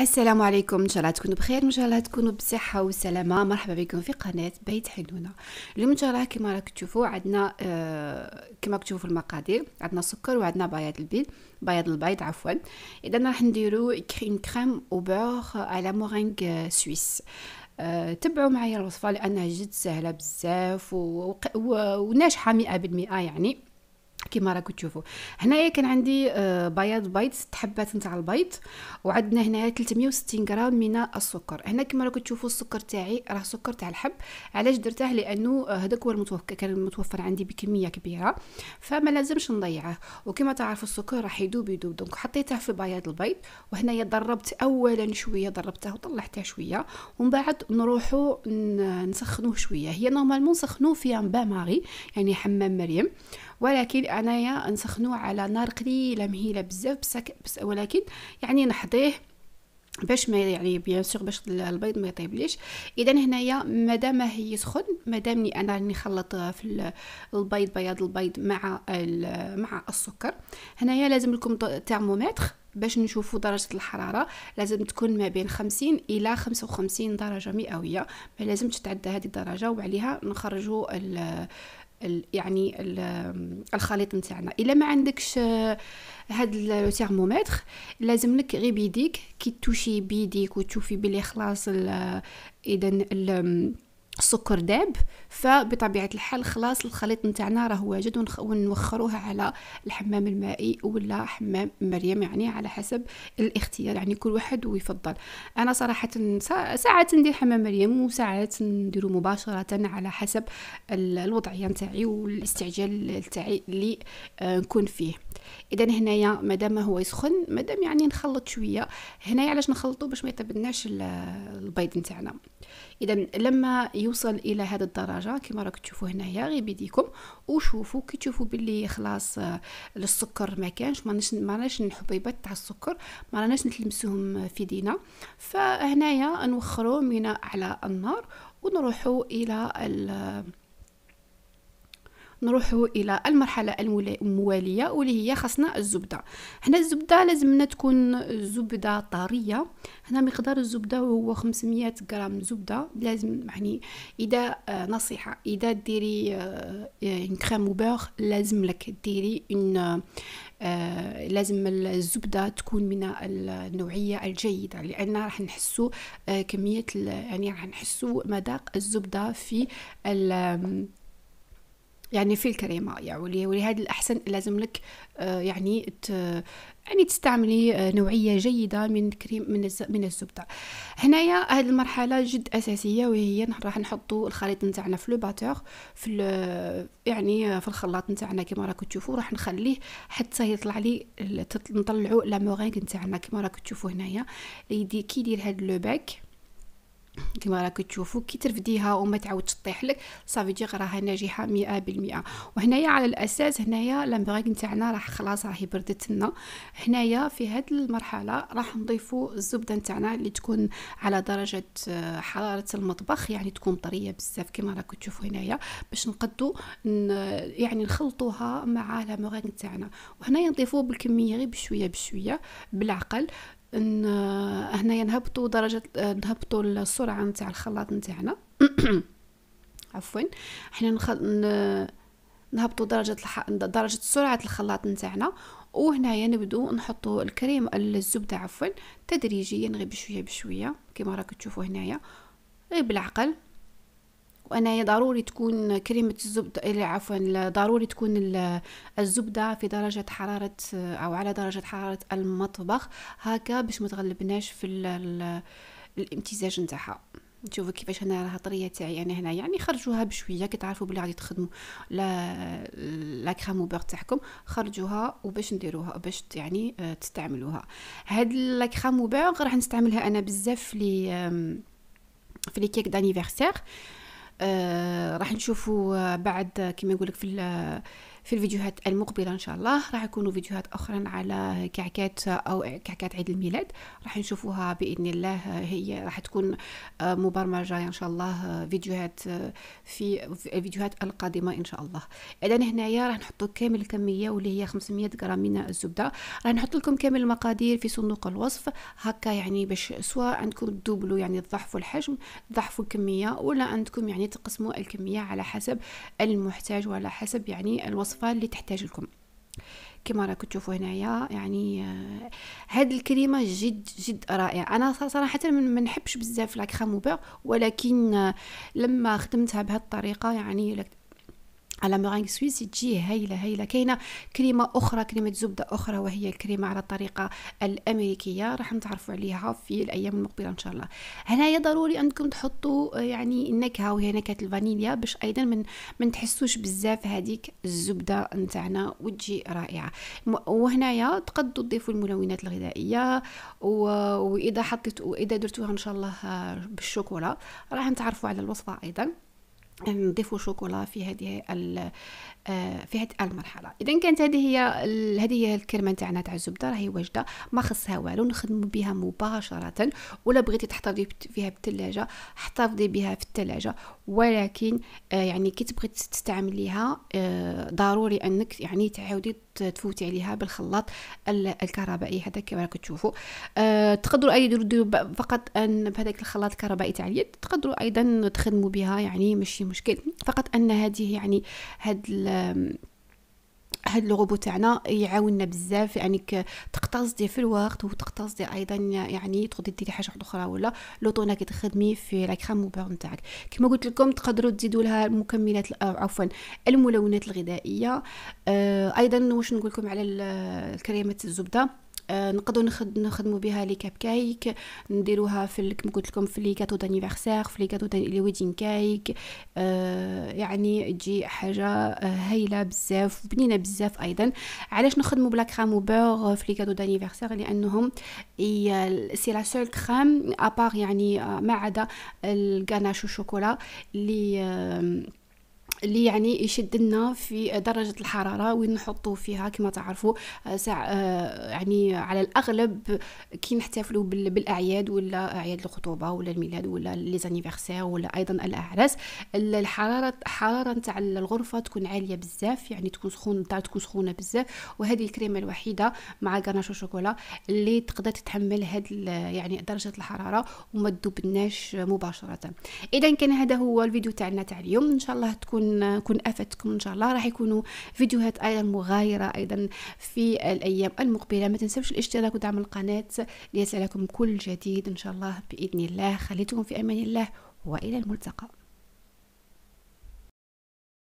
السلام عليكم ان شاء الله تكونوا بخير ان شاء الله تكونوا بصحه وسلامه مرحبا بكم في قناه بيت حنونه اليوم ان شاء الله كما راك تشوفوا عندنا آه كما تشوفوا المقادير عندنا سكر وعندنا بياض البيض بياض البيض عفوا اذا راح نديرو كريم كريم او بور على مورينغ سويس آه تبعوا معايا الوصفه لانها جد سهله بزاف وناجحه 100% يعني كما راكم تشوفوا هنايا كان عندي آه، بياض بيض ست حبات نتاع البيض وعندنا هنايا 360 غرام من السكر هنا كما راكم تشوفوا السكر تاعي راه سكر تاع الحب علاش درته لانه آه، هذاك هو المتوفر كان متوفر عندي بكميه كبيره فما لازمش نضيعه وكما تعرفوا السكر راح يدوب يدوب دونك حطيته في بياض البيض وهنايا ضربت اولا شويه ضربته وطلعته شويه ومن بعد نروحوا نسخنوه شويه هي نورمالمون نسخنوه في ان ماري يعني حمام مريم ولكن انايا نسخنوه على نار قليله مهيله بزاف بس ولكن يعني نحضيه باش ما يعني بيان سور باش البيض ما يطيبليش اذا هنايا مادام هي سخن مادامني انا راني نخلط في البيض بياض البيض مع مع السكر هنايا لازم لكم ترمومتر باش نشوفوا درجة الحرارة لازم تكون ما بين 50 إلى 55 درجة مئوية ما لازم تتعدى هذه الدرجة وعليها نخرجوا يعني الخليط نتاعنا الا ما عندكش هاد لو ثيرمومتر لازم لك غير بيديك كي توشي بيديك وتشوفي بلي خلاص اذا السكر داب فبطبيعه الحال خلاص الخليط نتاعنا راه واجد ونوخروه على الحمام المائي ولا حمام مريم يعني على حسب الاختيار يعني كل واحد ويفضل انا صراحه ساعات ندير حمام مريم وساعات نديرو مباشره على حسب الوضعيه نتاعي والاستعجال نتاعي اللي آه، نكون فيه اذا هنايا مادام هو يسخن مادام يعني نخلط شويه هنايا علاش نخلطو باش ما يطيبناش البيض نتاعنا اذا لما يوصل الى هذه الدرجه كما راك تشوفوا هنايا غير بيديكم وشوفوا كي تشوفوا باللي خلاص آه، السكر ما كانش ماناش ماناش الحبيبات تاع السكر ما راناش نتلمسوهم في دينا فهنايا نوخروا من على النار ونروحوا الى نروحوا الى المرحله المواليه واللي هي خاصنا الزبده هنا الزبده لازمنا تكون زبده طريه هنا مقدار الزبده هو 500 غرام زبده لازم يعني اذا آه، نصيحه اذا ديري اون آه، يعني كريم وبور لازم لك ديري ان آه، لازم الزبدة تكون من النوعية الجيدة لأن راح نحسو كمية يعني راح نحسو مذاق الزبدة في يعني في الكريمة آه، يعني ولهذا الأحسن لازم لك آه، يعني يعني تستعملي آه، نوعية جيدة من كريم من من الزبدة هنايا هذه المرحلة جد أساسية وهي راح نحطو الخليط نتاعنا في لو باتور في يعني في الخلاط نتاعنا كما راكم تشوفوا راح نخليه حتى يطلع لي نطلعو لا مورينغ نتاعنا كما راكم تشوفوا هنايا كي يدير هذا لو باك كما راك تشوفوا كي ترفديها وما تعاودش تطيح لك صافي تجي راها ناجحه 100% وهنايا على الاساس هنايا لامبغيك نتاعنا راح خلاص راهي بردت لنا هنايا في هذه المرحله راح نضيفوا الزبده نتاعنا اللي تكون على درجه آه، حراره المطبخ يعني تكون طريه بزاف كما راك تشوفوا هنايا باش نقدو يعني نخلطوها مع لامبغيك نتاعنا وهنايا نضيفوه بالكميه غير بشويه بشويه بالعقل ان آه، هنايا نهبطوا درجه آه، نهبطوا السرعه نتاع الخلاط نتاعنا عفوا حنا نخ... نهبطوا درجه الح... درجه سرعه الخلاط نتاعنا وهنايا نبدو نحطوا الكريم الزبده عفوا تدريجيا غير بشويه بشويه كما راكم تشوفوا هنايا غير إيه، بالعقل وانا ضروري تكون كريمه الزبده عفوا ضروري تكون الزبده في درجه حراره او على درجه حراره المطبخ هكا باش ما تغلبناش في ال الامتزاج نتاعها نشوفوا كيفاش هنا راها طريه تاعي انا هنا يعني خرجوها بشويه كي تعرفوا بلي غادي تخدموا لا لا كريم وبيغ تاعكم خرجوها وباش نديروها باش يعني آه، تستعملوها هاد لا كريم وبيغ راح نستعملها انا بزاف لي في لي كيك دانيفرسير آه، راح نشوفوا بعد كما يقولك في في الفيديوهات المقبلة إن شاء الله راح يكونوا فيديوهات أخرى على كعكات أو كعكات عيد الميلاد راح نشوفوها بإذن الله هي راح تكون آه، مبرمجة إن شاء الله آه، فيديوهات آه، في الفيديوهات القادمة إن شاء الله إذا هنايا راح نحط كامل الكمية واللي هي 500 غرام من الزبدة راح نحط لكم كامل المقادير في صندوق الوصف هكا يعني باش سواء عندكم تدوبلوا يعني تضعفوا الحجم تضعفوا الكمية ولا عندكم يعني تقسموا الكمية على حسب المحتاج وعلى حسب يعني الوصف الوصفة اللي تحتاج لكم كما راكم تشوفوا هنايا يعني هذه آه، الكريمه جد جد رائعه انا صراحه ما نحبش بزاف لاكريم ولكن آه، لما خدمتها بهذه الطريقه يعني على مeringue سويسي تجي هايله هايله كاينه كريمه اخرى كريمه زبده اخرى وهي الكريمه على الطريقه الامريكيه راح نتعرفوا عليها في الايام المقبله ان شاء الله هنايا ضروري انكم تحطوا آه، يعني النكهه وهي نكهه الفانيليا باش ايضا من ما تحسوش بزاف هذيك الزبده نتاعنا وتجي رائعه وهنايا تقدروا تضيفوا الملونات الغذائيه و... واذا حطيت واذا درتوها ان شاء الله آه، بالشوكولا راح نتعرفوا على الوصفه ايضا نضيفوا شوكولا في هذه آه، في هذه المرحله اذا كانت هذه هي هذه هي الكريمه تاعنا تاع الزبده راهي واجده ما خصها والو نخدموا بها مباشره ولا بغيتي تحتفظي فيها بالثلاجه احتفظي بها في الثلاجه ولكن آه، يعني كي تبغي تستعمليها آه، ضروري انك يعني تعاودي تفوتي عليها بالخلاط الكهربائي هذا كما راكم تشوفوا تقدروا اي ديروا فقط ان بهذاك الخلاط الكهربائي تاع اليد تقدروا ايضا تخدموا بها يعني ماشي مشكل فقط ان هذه يعني هاد هاد لوغوبو تاعنا يعاوننا بزاف يعني تقتصدي في الوقت وتقتصدي ايضا يعني تقدري ديري حاجه واحده اخرى ولا لوطونا كي تخدمي في لا كريم وبيرن نتاعك كما قلت لكم تقدروا تزيدوا لها المكملات عفوا الملونات الغذائيه آه، ايضا واش نقول لكم على الكريمات الزبده آه، نقدروا نخدموا بها لي كاب كايك نديروها في كما قلت لكم في لي كاتو دانيفرسير في لي كاتو لي ويدين كايك آه، يعني تجي حاجه آه، هايله بزاف وبنينه بزاف ايضا علاش نخدموا بلا كريم وبور في لي كاتو دانيفرسير لانهم سي لا سول كريم ابار يعني ما عدا الكاناش وشوكولا اللي اللي يعني يشد لنا في درجة الحرارة وين نحطوه فيها كما تعرفوا آه، ساعة آه، يعني على الأغلب كي نحتفلوا بالأعياد ولا أعياد الخطوبة ولا الميلاد ولا لي ولا أيضا الأعراس الحرارة حرارة نتاع الغرفة تكون عالية بزاف يعني تكون سخون تكون سخونة بزاف وهذه الكريمة الوحيدة مع كرناش وشوكولا اللي تقدر تتحمل هاد يعني درجة الحرارة وما تذوبناش مباشرة إذا كان هذا هو الفيديو تاعنا تاع اليوم إن شاء الله تكون نكون نكون افدتكم ان شاء الله راح يكونوا فيديوهات ايضا مغايره ايضا في الايام المقبله ما تنسوش الاشتراك ودعم القناه ليصلكم كل جديد ان شاء الله باذن الله خليتكم في امان الله والى الملتقى